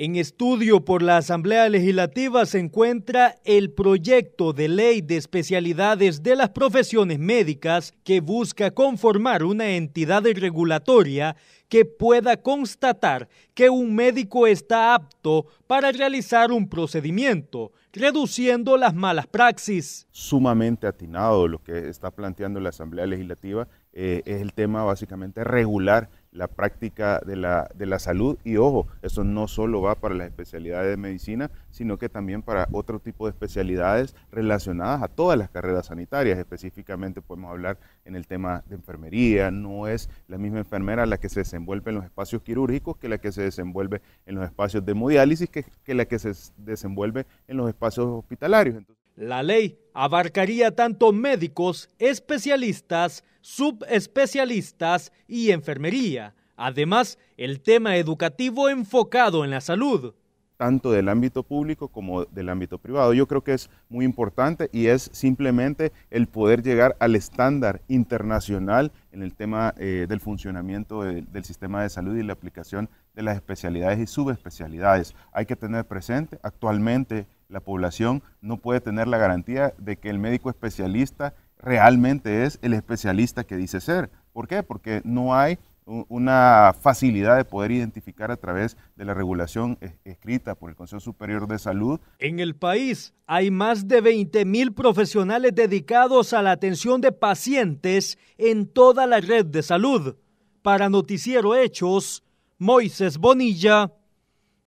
En estudio por la Asamblea Legislativa se encuentra el proyecto de ley de especialidades de las profesiones médicas que busca conformar una entidad regulatoria que pueda constatar que un médico está apto para realizar un procedimiento, reduciendo las malas praxis. Sumamente atinado lo que está planteando la Asamblea Legislativa eh, es el tema básicamente regular la práctica de la, de la salud y ojo, eso no solo va para las especialidades de medicina, sino que también para otro tipo de especialidades relacionadas a todas las carreras sanitarias. Específicamente podemos hablar en el tema de enfermería, no es la misma enfermera la que se desenvuelve en los espacios quirúrgicos que la que se desenvuelve en los espacios de hemodiálisis, que, la que se desenvuelve en los espacios hospitalarios. La ley abarcaría tanto médicos, especialistas, subespecialistas y enfermería. Además, el tema educativo enfocado en la salud tanto del ámbito público como del ámbito privado. Yo creo que es muy importante y es simplemente el poder llegar al estándar internacional en el tema eh, del funcionamiento del sistema de salud y la aplicación de las especialidades y subespecialidades. Hay que tener presente actualmente la población no puede tener la garantía de que el médico especialista realmente es el especialista que dice ser. ¿Por qué? Porque no hay una facilidad de poder identificar a través de la regulación escrita por el Consejo Superior de Salud. En el país hay más de 20 mil profesionales dedicados a la atención de pacientes en toda la red de salud. Para Noticiero Hechos, Moisés Bonilla.